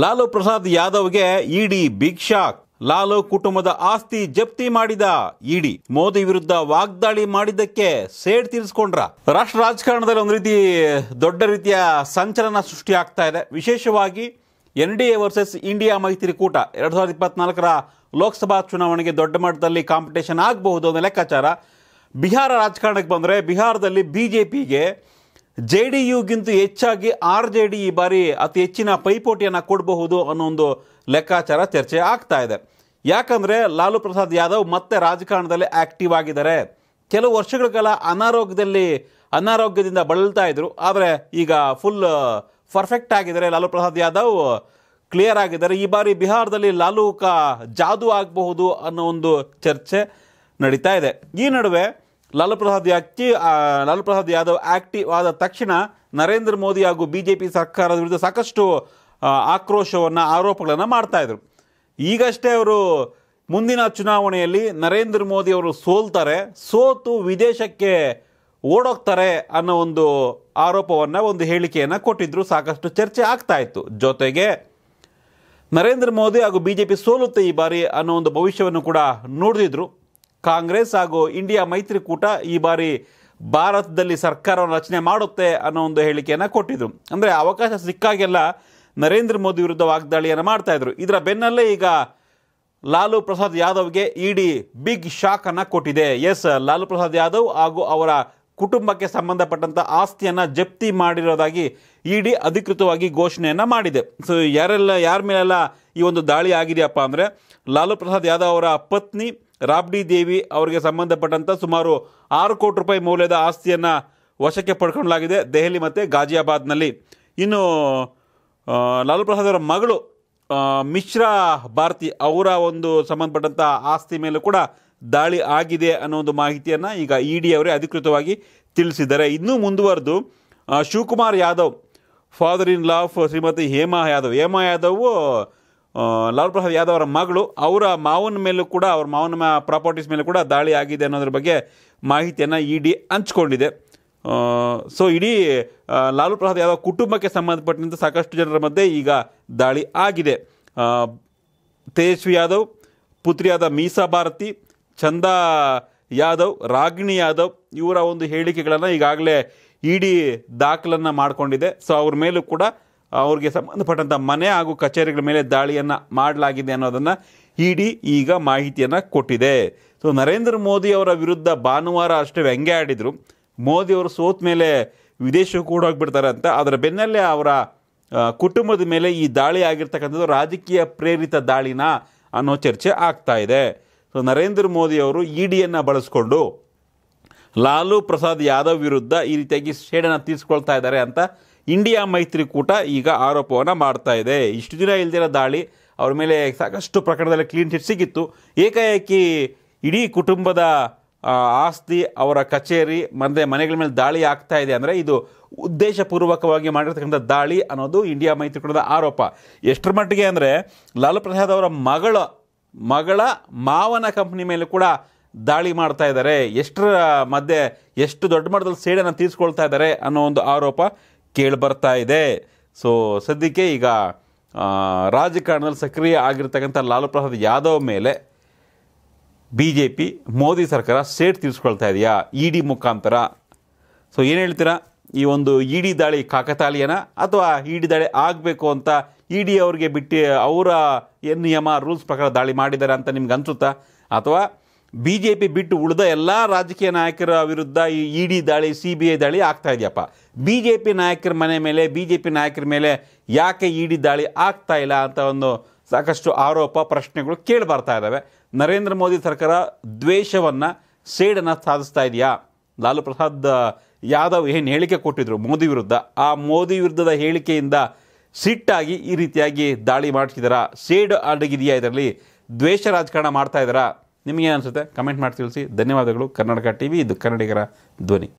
ಲಾಲು ಪ್ರಸಾದ್ ಯಾದವ್ಗೆ ED big shock Lalu ಕುಟುಂಬದ ಆಸ್ತಿ ಜಪ್ತಿ ಮಾಡಿದ ಇಡಿ ಮೋದಿ ವಿರುದ್ಧ ವಾಗ್ದಾಳಿ ಮಾಡಿದ್ದಕ್ಕೆ ಸೇಡ್ ತೀರಿಸ್ಕೊಂಡ್ರ ರಾಷ್ಟ್ರ ರಾಜಕಾರಣದಲ್ಲಿ ಒಂದು ರೀತಿ ದೊಡ್ಡ ರೀತಿಯ ಸಂಚಲನ ಸೃಷ್ಟಿ ಆಗ್ತಾ ಇದೆ ವಿಶೇಷವಾಗಿ N D A versus India ಮೈತ್ರಿ ಕೂಟ ಎರಡ್ ಸಾವಿರದ ಇಪ್ಪತ್ನಾಲ್ಕರ ಲೋಕಸಭಾ ಚುನಾವಣೆಗೆ ದೊಡ್ಡ ಮಟ್ಟದಲ್ಲಿ ಕಾಂಪಿಟೇಷನ್ ಆಗಬಹುದು ಅನ್ನೋ ಲೆಕ್ಕಾಚಾರ ಬಿಹಾರ ರಾಜಕಾರಣಕ್ಕೆ ಬಂದರೆ ಬಿಹಾರದಲ್ಲಿ ಬಿಜೆಪಿಗೆ ಜೆ ಡಿ ಯುಗಿಂತ ಹೆಚ್ಚಾಗಿ ಆರ್ ಜೆ ಡಿ ಈ ಬಾರಿ ಅತಿ ಹೆಚ್ಚಿನ ಪೈಪೋಟಿಯನ್ನು ಕೊಡಬಹುದು ಅನ್ನೋ ಒಂದು ಲೆಕ್ಕಾಚಾರ ಚರ್ಚೆ ಆಗ್ತಾ ಇದೆ ಯಾಕಂದರೆ ಲಾಲು ಪ್ರಸಾದ್ ಯಾದವ್ ಮತ್ತೆ ರಾಜಕಾರಣದಲ್ಲಿ ಆಕ್ಟಿವ್ ಆಗಿದ್ದಾರೆ ಕೆಲವು ವರ್ಷಗಳ ಕಾಲ ಅನಾರೋಗ್ಯದಲ್ಲಿ ಅನಾರೋಗ್ಯದಿಂದ ಬಳಲ್ತಾ ಇದ್ರು ಆದರೆ ಈಗ ಫುಲ್ ಪರ್ಫೆಕ್ಟ್ ಆಗಿದ್ದಾರೆ ಲಾಲು ಪ್ರಸಾದ್ ಯಾದವ್ ಕ್ಲಿಯರ್ ಆಗಿದ್ದಾರೆ ಈ ಬಾರಿ ಬಿಹಾರದಲ್ಲಿ ಲಾಲು ಕಾ ಜಾದು ಆಗಬಹುದು ಅನ್ನೋ ಒಂದು ಚರ್ಚೆ ನಡೀತಾ ಇದೆ ಈ ನಡುವೆ ಲಾಲೂ ಪ್ರಸಾದ್ ಯಾಕ್ಟಿ ಲಾಲೂ ಪ್ರಸಾದ್ ಯಾದವ್ ಆಕ್ಟಿವ್ ಆದ ತಕ್ಷಣ ನರೇಂದ್ರ ಮೋದಿ ಹಾಗೂ ಬಿ ಜೆ ಪಿ ಸರ್ಕಾರದ ವಿರುದ್ಧ ಸಾಕಷ್ಟು ಆಕ್ರೋಶವನ್ನು ಆರೋಪಗಳನ್ನು ಮಾಡ್ತಾಯಿದ್ರು ಈಗಷ್ಟೇ ಅವರು ಮುಂದಿನ ಚುನಾವಣೆಯಲ್ಲಿ ನರೇಂದ್ರ ಮೋದಿ ಅವರು ಸೋಲ್ತಾರೆ ಸೋತು ವಿದೇಶಕ್ಕೆ ಓಡೋಗ್ತಾರೆ ಅನ್ನೋ ಒಂದು ಆರೋಪವನ್ನು ಒಂದು ಹೇಳಿಕೆಯನ್ನು ಕೊಟ್ಟಿದ್ದರು ಸಾಕಷ್ಟು ಚರ್ಚೆ ಆಗ್ತಾ ಇತ್ತು ಜೊತೆಗೆ ನರೇಂದ್ರ ಮೋದಿ ಹಾಗೂ ಬಿ ಜೆ ಪಿ ಸೋಲುತ್ತೆ ಈ ಬಾರಿ ಅನ್ನೋ ಒಂದು ಭವಿಷ್ಯವನ್ನು ಕೂಡ ನೋಡಿದ್ರು ಕಾಂಗ್ರೆಸ್ ಹಾಗೂ ಇಂಡಿಯಾ ಮೈತ್ರಿಕೂಟ ಈ ಬಾರಿ ಭಾರತದಲ್ಲಿ ಸರ್ಕಾರವನ್ನು ರಚನೆ ಮಾಡುತ್ತೆ ಅನ್ನೋ ಒಂದು ಹೇಳಿಕೆಯನ್ನು ಕೊಟ್ಟಿದ್ರು ಅಂದರೆ ಅವಕಾಶ ಸಿಕ್ಕಾಗೆಲ್ಲ ನರೇಂದ್ರ ಮೋದಿ ವಿರುದ್ಧ ವಾಗ್ದಾಳಿಯನ್ನು ಮಾಡ್ತಾಯಿದ್ರು ಇದರ ಬೆನ್ನಲ್ಲೇ ಈಗ ಲಾಲು ಪ್ರಸಾದ್ ಯಾದವ್ಗೆ ಇಡಿ ಬಿಗ್ ಶಾಕನ್ನು ಕೊಟ್ಟಿದೆ ಎಸ್ ಲಾಲು ಪ್ರಸಾದ್ ಯಾದವ್ ಹಾಗೂ ಅವರ ಕುಟುಂಬಕ್ಕೆ ಸಂಬಂಧಪಟ್ಟಂಥ ಆಸ್ತಿಯನ್ನು ಜಪ್ತಿ ಮಾಡಿರೋದಾಗಿ ಇಡಿ ಅಧಿಕೃತವಾಗಿ ಘೋಷಣೆಯನ್ನು ಮಾಡಿದೆ ಸೊ ಯಾರೆಲ್ಲ ಯಾರ ಮೇಲೆಲ್ಲ ಈ ಒಂದು ದಾಳಿ ಆಗಿದೆಯಪ್ಪ ಅಂದರೆ ಲಾಲು ಪ್ರಸಾದ್ ಯಾದವ್ ಅವರ ಪತ್ನಿ ರಾಬ್ಡಿ ದೇವಿ ಅವರಿಗೆ ಸಂಬಂಧಪಟ್ಟಂಥ ಸುಮಾರು ಆರು ಕೋಟಿ ರೂಪಾಯಿ ಮೌಲ್ಯದ ಆಸ್ತಿಯನ್ನು ವಶಕ್ಕೆ ಪಡ್ಕೊಳ್ಳಲಾಗಿದೆ ದೆಹಲಿ ಮತ್ತು ಗಾಜಿಯಾಬಾದ್ನಲ್ಲಿ ಇನ್ನು ಲಾಲ್ ಪ್ರಸಾದ್ ಅವರ ಮಗಳು ಮಿಶ್ರಾ ಭಾರತಿ ಅವರ ಒಂದು ಸಂಬಂಧಪಟ್ಟಂಥ ಆಸ್ತಿ ಮೇಲೂ ಕೂಡ ದಾಳಿ ಆಗಿದೆ ಅನ್ನೋ ಒಂದು ಮಾಹಿತಿಯನ್ನು ಈಗ ಇ ಡಿ ಅವರೇ ಅಧಿಕೃತವಾಗಿ ತಿಳಿಸಿದ್ದಾರೆ ಇನ್ನೂ ಮುಂದುವರೆದು Shivakumar Yadav father in law of Shrimati Hema Yadav Hema Yadav Lal Prasad Yadav ಅವರ ಮಗಳು ಅವರ ಮಾವನ ಮೇಲೂ ಕೂಡ ಅವ್ರ ಮಾವನ ಪ್ರಾಪರ್ಟೀಸ್ ಮೇಲೂ ಕೂಡ ದಾಳಿ ಆಗಿದೆ ಅನ್ನೋದ್ರ ಬಗ್ಗೆ ಮಾಹಿತಿಯನ್ನು ಇ ಡಿ ಹಂಚ್ಕೊಂಡಿದೆ ಸೊ ಇಡೀ ಲಾಲು ಪ್ರಸಾದ್ ಯಾದವ್ ಕುಟುಂಬಕ್ಕೆ ಸಂಬಂಧಪಟ್ಟಂತೆ ಸಾಕಷ್ಟು ಜನರ ಮಧ್ಯೆ ಈಗ ದಾಳಿ ಆಗಿದೆ ತೇಜಸ್ವಿ ಯಾದವ್ ಪುತ್ರಿಯಾದ ಮೀಸಾ ಭಾರತಿ ಚಂದಾ ಯಾದವ್ ರಾಗಿಣಿ ಯಾದವ್ ಇವರ ಒಂದು ಹೇಳಿಕೆಗಳನ್ನು ಈಗಾಗಲೇ ಇ ಡಿ ದಾಖಲನ್ನು ಮಾಡಿಕೊಂಡಿದೆ ಸೊ ಅವ್ರ ಮೇಲೂ ಕೂಡ ಅವ್ರಿಗೆ ಸಂಬಂಧಪಟ್ಟಂಥ ಮನೆ ಹಾಗೂ ಕಚೇರಿಗಳ ಮೇಲೆ ದಾಳಿಯನ್ನು ಮಾಡಲಾಗಿದೆ ಅನ್ನೋದನ್ನು ಇಡಿ ಈಗ ಮಾಹಿತಿಯನ್ನು ಕೊಟ್ಟಿದೆ ಸೊ ನರೇಂದ್ರ ಮೋದಿ ಅವರ ವಿರುದ್ಧ ಭಾನುವಾರ ಅಷ್ಟೇ ವ್ಯಂಗ್ಯ ಆಡಿದರು ಮೋದಿಯವರು ಸೋತ ಮೇಲೆ ವಿದೇಶಕ್ಕೆ ಕೂಡ ಹೋಗಿಬಿಡ್ತಾರೆ ಅಂತ ಅದರ ಬೆನ್ನಲ್ಲೇ ಅವರ ಕುಟುಂಬದ ಮೇಲೆ ಈ ದಾಳಿ ಆಗಿರ್ತಕ್ಕಂಥದ್ದು ರಾಜಕೀಯ ಪ್ರೇರಿತ ದಾಳಿನ ಅನ್ನೋ ಚರ್ಚೆ ಆಗ್ತಾ ಇದೆ ಸೊ ನರೇಂದ್ರ ಮೋದಿಯವರು ಇ ಡಿಯನ್ನು ಬಳಸಿಕೊಂಡು ಲಾಲು ಪ್ರಸಾದ್ ಯಾದವ್ ವಿರುದ್ಧ ಈ ರೀತಿಯಾಗಿ ಶೇಡನ್ನು ತೀರಿಸ್ಕೊಳ್ತಾ ಇದ್ದಾರೆ ಅಂತ ಇಂಡಿಯಾ ಮೈತ್ರಿಕೂಟ ಈಗ ಆರೋಪವನ್ನು ಮಾಡ್ತಾ ಇದೆ ಇಷ್ಟು ದಿನ ಇಲ್ದಿರೋ ದಾಳಿ ಅವರ ಮೇಲೆ ಸಾಕಷ್ಟು ಪ್ರಕರಣದಲ್ಲಿ ಕ್ಲೀನ್ ಚಿಟ್ ಸಿಕ್ಕಿತ್ತು ಏಕಾಏಕಿ ಇಡೀ ಕುಟುಂಬದ ಆಸ್ತಿ ಅವರ ಕಚೇರಿ ಮತ್ತೆ ಮನೆಗಳ ಮೇಲೆ ದಾಳಿ ಆಗ್ತಾ ಇದೆ ಅಂದರೆ ಇದು ಉದ್ದೇಶಪೂರ್ವಕವಾಗಿ ಮಾಡಿರ್ತಕ್ಕಂಥ ದಾಳಿ ಅನ್ನೋದು ಇಂಡಿಯಾ ಮೈತ್ರಿಕೂಟದ ಆರೋಪ ಎಷ್ಟರ ಮಟ್ಟಿಗೆ ಅಂದರೆ ಲಾಲು ಪ್ರಸಾದ್ ಅವರ ಮಗಳ ಮಗಳ ಮಾವನ ಕಂಪ್ನಿ ಮೇಲೆ ಕೂಡ ದಾಳಿ ಮಾಡ್ತಾ ಇದ್ದಾರೆ ಎಷ್ಟರ ಮಧ್ಯೆ ಎಷ್ಟು ದೊಡ್ಡ ಮಟ್ಟದಲ್ಲಿ ಸೇಡನ್ನು ತೀರಿಸ್ಕೊಳ್ತಾ ಇದ್ದಾರೆ ಅನ್ನೋ ಒಂದು ಆರೋಪ ಬರ್ತಾ ಇದೆ ಸೊ ಸದ್ಯಕ್ಕೆ ಈಗ ರಾಜಕಾರಣದಲ್ಲಿ ಸಕ್ರಿಯ ಆಗಿರ್ತಕ್ಕಂಥ ಲಾಲು ಪ್ರಸಾದ್ ಯಾದವ್ ಮೇಲೆ ಬಿ ಜೆ ಪಿ ಮೋದಿ ಸರ್ಕಾರ ಸೇಟ್ ತೀರಿಸ್ಕೊಳ್ತಾ ಇದೆಯಾ ಇ ಡಿ ಮುಖಾಂತರ ಸೊ ಏನು ಹೇಳ್ತೀರಾ ಈ ಒಂದು ಇ ಡಿ ದಾಳಿ ಕಾಕತಾಳಿಯನ ಅಥವಾ ಇ ಡಿ ದಾಳಿ ಆಗಬೇಕು ಅಂತ ಇ ಡಿ ಅವ್ರಿಗೆ ಬಿಟ್ಟು ಅವರ ಏನು ನಿಯಮ ರೂಲ್ಸ್ ಪ್ರಕಾರ ದಾಳಿ ಮಾಡಿದ್ದಾರೆ ಅಂತ ನಿಮ್ಗೆ ಅನಿಸುತ್ತಾ ಅಥವಾ ಬಿ ಜೆ ಪಿ ಬಿಟ್ಟು ಉಳಿದ ಎಲ್ಲ ರಾಜಕೀಯ ನಾಯಕರ ವಿರುದ್ಧ ಈ ಇ ಡಿ ದಾಳಿ ಸಿ ಬಿ ಐ ದಾಳಿ ಆಗ್ತಾ ಇದೆಯಪ್ಪ ಬಿ ಜೆ ಪಿ ನಾಯಕರ ಮನೆ ಮೇಲೆ ಬಿ ಜೆ ಪಿ ನಾಯಕರ ಮೇಲೆ ಯಾಕೆ ಇ ಡಿ ದಾಳಿ ಆಗ್ತಾ ಇಲ್ಲ ಅಂತ ಒಂದು ಸಾಕಷ್ಟು ಆರೋಪ ಪ್ರಶ್ನೆಗಳು ಕೇಳಿಬರ್ತಾ ಇದ್ದಾವೆ ನರೇಂದ್ರ ಮೋದಿ ಸರ್ಕಾರ ದ್ವೇಷವನ್ನು ಸೇಡನ್ನು ಸಾಧಿಸ್ತಾ ಇದೆಯಾ ಲಾಲು ಪ್ರಸಾದ್ ಯಾದವ್ ಏನು ಹೇಳಿಕೆ ಕೊಟ್ಟಿದ್ರು ಮೋದಿ ವಿರುದ್ಧ ಆ ಮೋದಿ ವಿರುದ್ಧದ ಹೇಳಿಕೆಯಿಂದ ಸಿಟ್ಟಾಗಿ ಈ ರೀತಿಯಾಗಿ ದಾಳಿ ಮಾಡಿಸಿದಾರ ಸೇಡ್ ಅಡಗಿದೆಯಾ ಇದರಲ್ಲಿ ದ್ವೇಷ ರಾಜಕಾರಣ ಮಾಡ್ತಾ ಇದ್ದಾರಾ ನಿಮಗೇನು ಅನಿಸುತ್ತೆ ಕಮೆಂಟ್ ಮಾಡಿ ತಿಳಿಸಿ ಧನ್ಯವಾದಗಳು ಕರ್ನಾಟಕ ಟಿ ವಿ ಇದು ಕನ್ನಡಿಗರ ಧ್ವನಿ